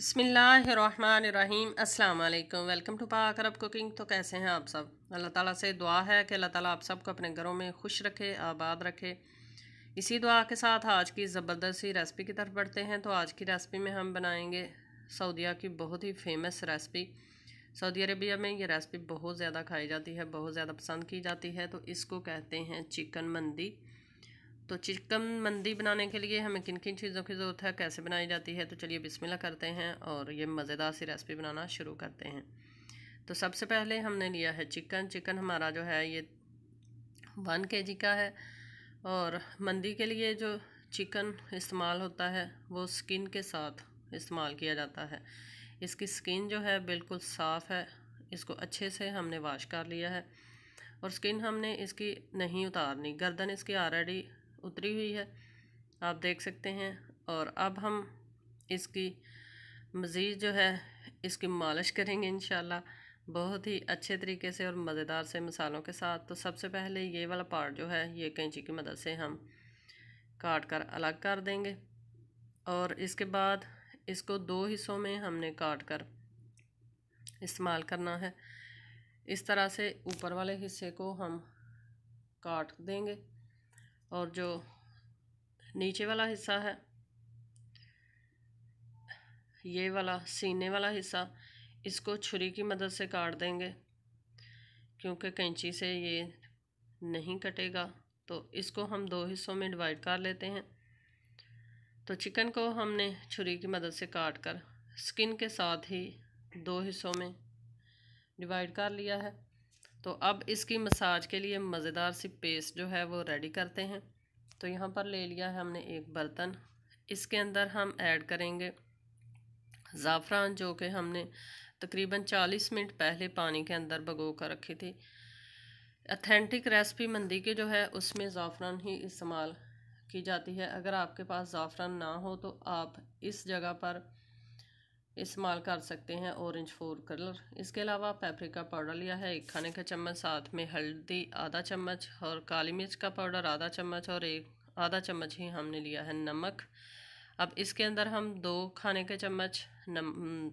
बसमीम् अल्लाम welcome to पाक अरब cooking तो कैसे हैं आप सब अल्लाह ताला से दुआ है कि अल्लाह ताला आप सबको अपने घरों में खुश रखे आबाद रखे इसी दुआ के साथ आज की ज़बरदस्त सी रेसिपी की तरफ बढ़ते हैं तो आज की रेसिपी में हम बनाएंगे सऊदिया की बहुत ही फेमस रेसिपी सऊदी अरबिया में ये रेसिपी बहुत ज़्यादा खाई जाती है बहुत ज़्यादा पसंद की जाती है तो इसको कहते हैं चिकन मंदी तो चिकन मंदी बनाने के लिए हमें किन किन चीज़ों की ज़रूरत है कैसे बनाई जाती है तो चलिए बिस्मिल्लाह करते हैं और ये मज़ेदार सी रेसिपी बनाना शुरू करते हैं तो सबसे पहले हमने लिया है चिकन चिकन हमारा जो है ये वन के जी का है और मंदी के लिए जो चिकन इस्तेमाल होता है वो स्किन के साथ इस्तेमाल किया जाता है इसकी स्किन जो है बिल्कुल साफ़ है इसको अच्छे से हमने वाश कर लिया है और स्किन हमने इसकी नहीं उतारनी गर्दन इसकी ऑलरेडी उतरी हुई है आप देख सकते हैं और अब हम इसकी मज़ीद जो है इसकी मालिश करेंगे इन बहुत ही अच्छे तरीके से और मज़ेदार से मसालों के साथ तो सबसे पहले ये वाला पार्ट जो है ये कैंची की मदद से हम काट कर अलग कर देंगे और इसके बाद इसको दो हिस्सों में हमने काट कर इस्तेमाल करना है इस तरह से ऊपर वाले हिस्से को हम काट देंगे और जो नीचे वाला हिस्सा है ये वाला सीने वाला हिस्सा इसको छुरी की मदद से काट देंगे क्योंकि कैंची से ये नहीं कटेगा तो इसको हम दो हिस्सों में डिवाइड कर लेते हैं तो चिकन को हमने छुरी की मदद से काट कर स्किन के साथ ही दो हिस्सों में डिवाइड कर लिया है तो अब इसकी मसाज के लिए मज़ेदार सी पेस्ट जो है वो रेडी करते हैं तो यहाँ पर ले लिया है हमने एक बर्तन इसके अंदर हम ऐड करेंगे ज़ाफ़रान जो कि हमने तकरीबन 40 मिनट पहले पानी के अंदर भगो कर रखी थी अथेंटिक रेसिपी मंदी के जो है उसमें ज़ाफ़रान ही इस्तेमाल की जाती है अगर आपके पास ज़ाफ़रान ना हो तो आप इस जगह पर इस्तेमाल कर सकते हैं ऑरेंज फोर कलर इसके अलावा पेपरिका पाउडर लिया है एक खाने का चम्मच साथ में हल्दी आधा चम्मच और काली मिर्च का पाउडर आधा चम्मच और एक आधा चम्मच ही हमने लिया है नमक अब इसके अंदर हम दो खाने के चम्मच नम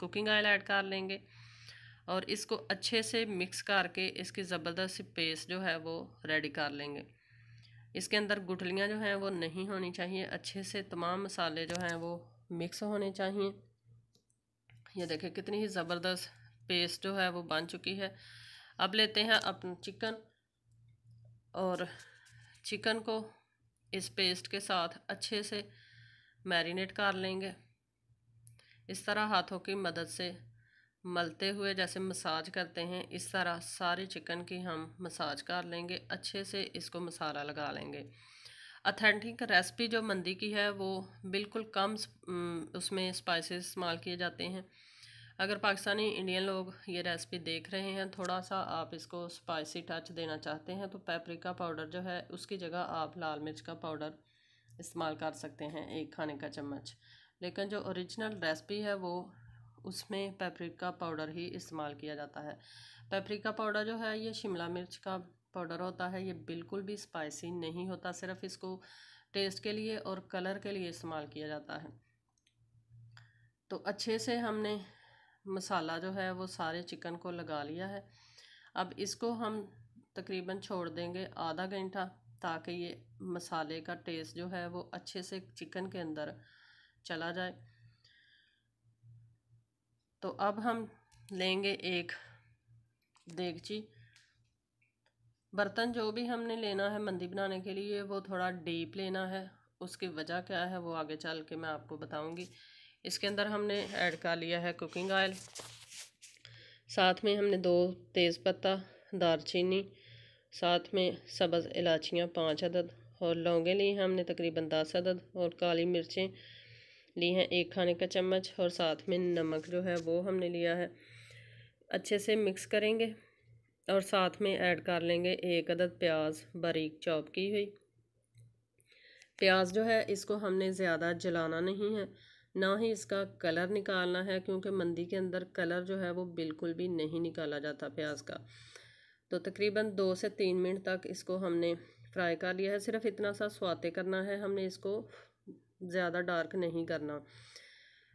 कुकिंग ऑयल ऐड कर लेंगे और इसको अच्छे से मिक्स करके इसकी ज़बरदस्त पेस्ट जो है वो रेडी कर लेंगे इसके अंदर गुठलियाँ जो हैं वो नहीं होनी चाहिए अच्छे से तमाम मसाले जो हैं वो मिक्स होने चाहिए ये देखें कितनी ही ज़बरदस्त पेस्ट जो है वो बन चुकी है अब लेते हैं अपन चिकन और चिकन को इस पेस्ट के साथ अच्छे से मैरिनेट कर लेंगे इस तरह हाथों की मदद से मलते हुए जैसे मसाज करते हैं इस तरह सारे चिकन की हम मसाज कर लेंगे अच्छे से इसको मसाला लगा लेंगे अथेंटिक रेसिपी जो मंदी की है वो बिल्कुल कम उसमें स्पाइसेस इस्तेमाल किए जाते हैं अगर पाकिस्तानी इंडियन लोग ये रेसिपी देख रहे हैं थोड़ा सा आप इसको स्पाइसी टच देना चाहते हैं तो पेपरिका पाउडर जो है उसकी जगह आप लाल मिर्च का पाउडर इस्तेमाल कर सकते हैं एक खाने का चम्मच लेकिन जो ओरिजिनल रेसिपी है वो उसमें पेपरिका पाउडर ही इस्तेमाल किया जाता है पेपरिका पाउडर जो है ये शिमला मिर्च का पाउडर होता है ये बिल्कुल भी स्पाइसी नहीं होता सिर्फ इसको टेस्ट के लिए और कलर के लिए इस्तेमाल किया जाता है तो अच्छे से हमने मसाला जो है वो सारे चिकन को लगा लिया है अब इसको हम तकरीबन छोड़ देंगे आधा घंटा ताकि ये मसाले का टेस्ट जो है वो अच्छे से चिकन के अंदर चला जाए तो अब हम लेंगे एक देगची बर्तन जो भी हमने लेना है मंदी बनाने के लिए वो थोड़ा डीप लेना है उसकी वजह क्या है वो आगे चल के मैं आपको बताऊंगी इसके अंदर हमने ऐड कर लिया है कुकिंग ऑयल साथ में हमने दो तेज़ पत्ता दारचीनी साथ में सब्ज़ इलाचियाँ पाँच अदद और लौंगे लिए हैं हमने तकरीबन दस अदद और काली मिर्चें ली हैं एक खाने का चम्मच और साथ में नमक जो है वो हमने लिया है अच्छे से मिक्स करेंगे और साथ में ऐड कर लेंगे एक अदद प्याज बारीक चॉप की हुई प्याज जो है इसको हमने ज़्यादा जलाना नहीं है ना ही इसका कलर निकालना है क्योंकि मंदी के अंदर कलर जो है वो बिल्कुल भी नहीं निकाला जाता प्याज का तो तकरीबन दो से तीन मिनट तक इसको हमने फ्राई कर लिया है सिर्फ इतना सा स्वाते करना है हमने इसको ज़्यादा डार्क नहीं करना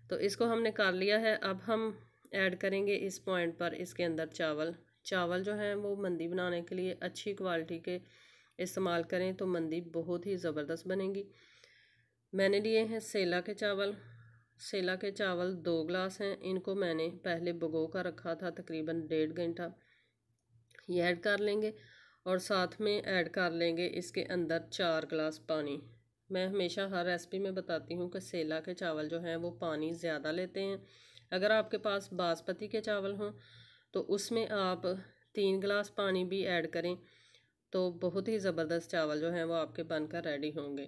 तो इसको हमने कर लिया है अब हम ऐड करेंगे इस पॉइंट पर इसके अंदर चावल चावल जो हैं वो मंदी बनाने के लिए अच्छी क्वालिटी के इस्तेमाल करें तो मंदी बहुत ही ज़बरदस्त बनेगी मैंने लिए हैं सेला के चावल सेला के चावल दो ग्लास हैं इनको मैंने पहले भगो कर रखा था तकरीबन डेढ़ घंटा ये ऐड कर लेंगे और साथ में ऐड कर लेंगे इसके अंदर चार गिलास पानी मैं हमेशा हर रेसिपी में बताती हूँ कि सेला के चावल जो हैं वो पानी ज़्यादा लेते हैं अगर आपके पास बासमती के चावल हों तो उसमें आप तीन गिलास पानी भी ऐड करें तो बहुत ही ज़बरदस्त चावल जो हैं वो आपके बनकर रेडी होंगे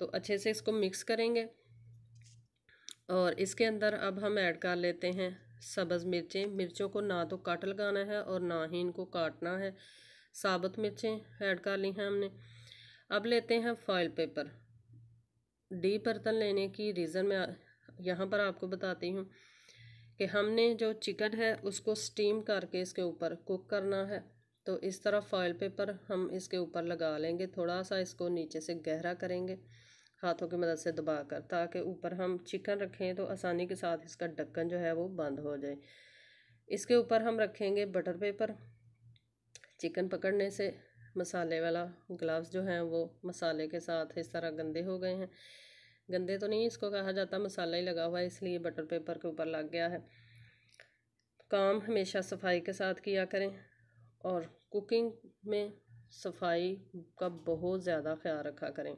तो अच्छे से इसको मिक्स करेंगे और इसके अंदर अब हम ऐड कर लेते हैं सब्ज़ मिर्चें मिर्चों को ना तो कट लगाना है और ना ही इनको काटना है साबुत मिर्चें ऐड कर ली हैं हमने अब लेते हैं फॉइल पेपर डी बर्तन लेने की रीज़न मैं यहाँ पर आपको बताती हूँ कि हमने जो चिकन है उसको स्टीम करके इसके ऊपर कुक करना है तो इस तरह फॉयल पेपर हम इसके ऊपर लगा लेंगे थोड़ा सा इसको नीचे से गहरा करेंगे हाथों की मदद से दबा कर ताकि ऊपर हम चिकन रखें तो आसानी के साथ इसका ढक्कन जो है वो बंद हो जाए इसके ऊपर हम रखेंगे बटर पेपर चिकन पकड़ने से मसाले वाला ग्लव्स जो हैं वो मसाले के साथ इस तरह गंदे हो गए हैं गंदे तो नहीं इसको कहा जाता मसाला ही लगा हुआ है इसलिए बटर पेपर के ऊपर लग गया है काम हमेशा सफाई के साथ किया करें और कुकिंग में सफाई का बहुत ज़्यादा ख्याल रखा करें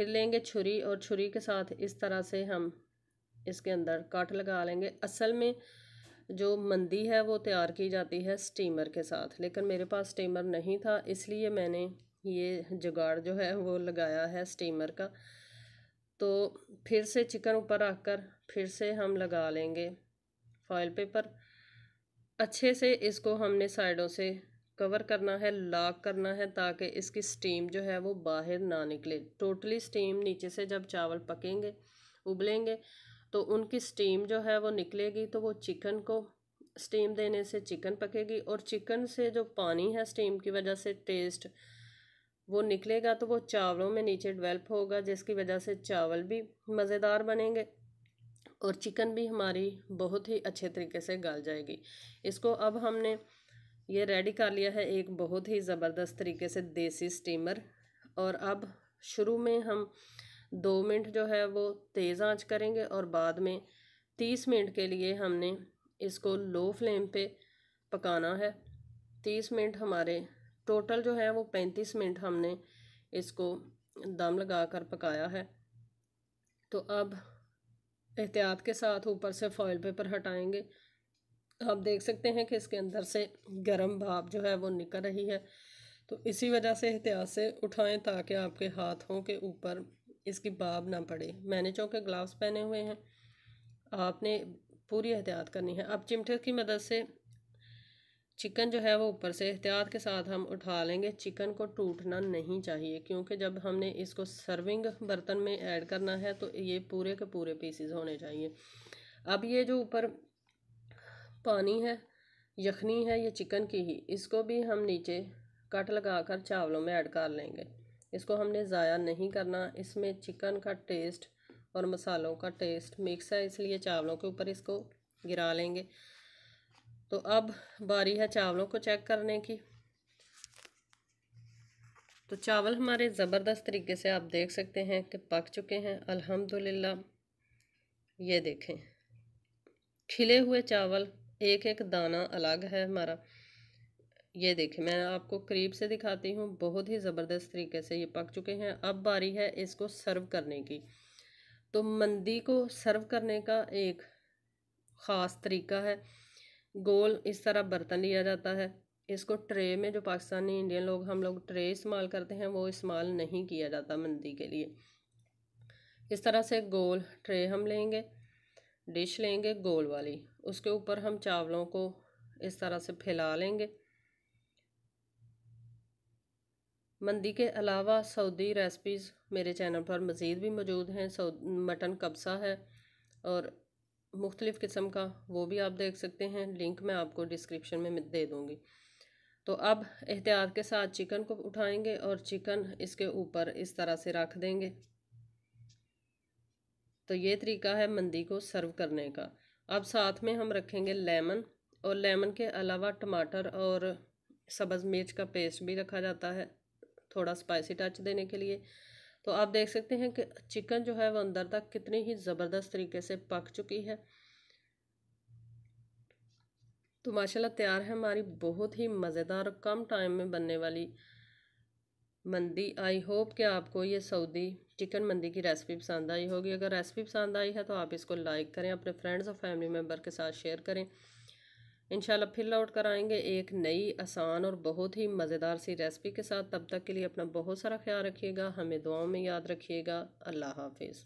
फिर लेंगे छुरी और छुरी के साथ इस तरह से हम इसके अंदर काट लगा लेंगे असल में जो मंदी है वो तैयार की जाती है स्टीमर के साथ लेकिन मेरे पास स्टीमर नहीं था इसलिए मैंने ये जुगाड़ जो है वो लगाया है स्टीमर का तो फिर से चिकन ऊपर रख कर फिर से हम लगा लेंगे फॉयल पेपर अच्छे से इसको हमने साइडों से कवर करना है लॉक करना है ताकि इसकी स्टीम जो है वो बाहर ना निकले टोटली स्टीम नीचे से जब चावल पकेंगे उबलेंगे तो उनकी स्टीम जो है वो निकलेगी तो वो चिकन को स्टीम देने से चिकन पकेगी और चिकन से जो पानी है स्टीम की वजह से टेस्ट वो निकलेगा तो वो चावलों में नीचे डेवलप होगा जिसकी वजह से चावल भी मज़ेदार बनेंगे और चिकन भी हमारी बहुत ही अच्छे तरीके से गल जाएगी इसको अब हमने ये रेडी कर लिया है एक बहुत ही ज़बरदस्त तरीके से देसी स्टीमर और अब शुरू में हम दो मिनट जो है वो तेज़ आंच करेंगे और बाद में तीस मिनट के लिए हमने इसको लो फ्लेम पे पकाना है तीस मिनट हमारे टोटल जो है वो पैंतीस मिनट हमने इसको दम लगा कर पकाया है तो अब एहतियात के साथ ऊपर से फॉयल पेपर हटाएंगे आप देख सकते हैं कि इसके अंदर से गर्म भाप जो है वो निकल रही है तो इसी वजह से एहतियात से उठाएं ताकि आपके हाथों के ऊपर इसकी भाप ना पड़े मैंने चौके ग्लाव्स पहने हुए हैं आपने पूरी एहतियात करनी है अब चिमटे की मदद से चिकन जो है वो ऊपर से एहतियात के साथ हम उठा लेंगे चिकन को टूटना नहीं चाहिए क्योंकि जब हमने इसको सर्विंग बर्तन में ऐड करना है तो ये पूरे के पूरे पीसेस होने चाहिए अब ये जो ऊपर पानी है यखनी है ये चिकन की ही इसको भी हम नीचे कट लगा कर चावलों में ऐड कर लेंगे इसको हमने ज़ाया नहीं करना इसमें चिकन का टेस्ट और मसालों का टेस्ट मिक्स है इसलिए चावलों के ऊपर इसको गिरा लेंगे तो अब बारी है चावलों को चेक करने की तो चावल हमारे ज़बरदस्त तरीके से आप देख सकते हैं कि पक चुके हैं अल्हम्दुलिल्लाह ये देखें खिले हुए चावल एक एक दाना अलग है हमारा ये देखिए मैं आपको करीब से दिखाती हूँ बहुत ही ज़बरदस्त तरीके से ये पक चुके हैं अब बारी है इसको सर्व करने की तो मंदी को सर्व करने का एक ख़ास तरीका है गोल इस तरह बर्तन लिया जाता है इसको ट्रे में जो पाकिस्तानी इंडियन लोग हम लोग ट्रे इस्तेमाल करते हैं वो इस्तेमाल नहीं किया जाता मंदी के लिए इस तरह से गोल ट्रे हम लेंगे डिश लेंगे गोल वाली उसके ऊपर हम चावलों को इस तरह से फैला लेंगे मंदी के अलावा सऊदी रेसिपीज़ मेरे चैनल पर मज़ीद भी मौजूद हैं मटन कब्सा है और मुख्तलिफ़ किस्म का वो भी आप देख सकते हैं लिंक मैं आपको डिस्क्रिप्शन में दे दूँगी तो अब एहतियात के साथ चिकन को उठाएंगे और चिकन इसके ऊपर इस तरह से रख देंगे तो ये तरीका है मंदी को सर्व करने का अब साथ में हम रखेंगे लेमन और लेमन के अलावा टमाटर और सब्ज़ मिर्च का पेस्ट भी रखा जाता है थोड़ा स्पाइसी टच देने के लिए तो आप देख सकते हैं कि चिकन जो है वो अंदर तक कितनी ही ज़बरदस्त तरीके से पक चुकी है तो माशाल्लाह तैयार है हमारी बहुत ही मज़ेदार कम टाइम में बनने वाली मंदी आई होप कि आपको ये सऊदी चिकन मंदी की रेसिपी पसंद आई होगी अगर रेसिपी पसंद आई है तो आप इसको लाइक करें अपने फ्रेंड्स और फैमिली मेम्बर के साथ शेयर करें इंशाल्लाह फिर लौट कर आएंगे एक नई आसान और बहुत ही मज़ेदार सी रेसिपी के साथ तब तक के लिए अपना बहुत सारा ख्याल रखिएगा हमें दुआओं में याद रखिएगा अल्लाह हाफिज़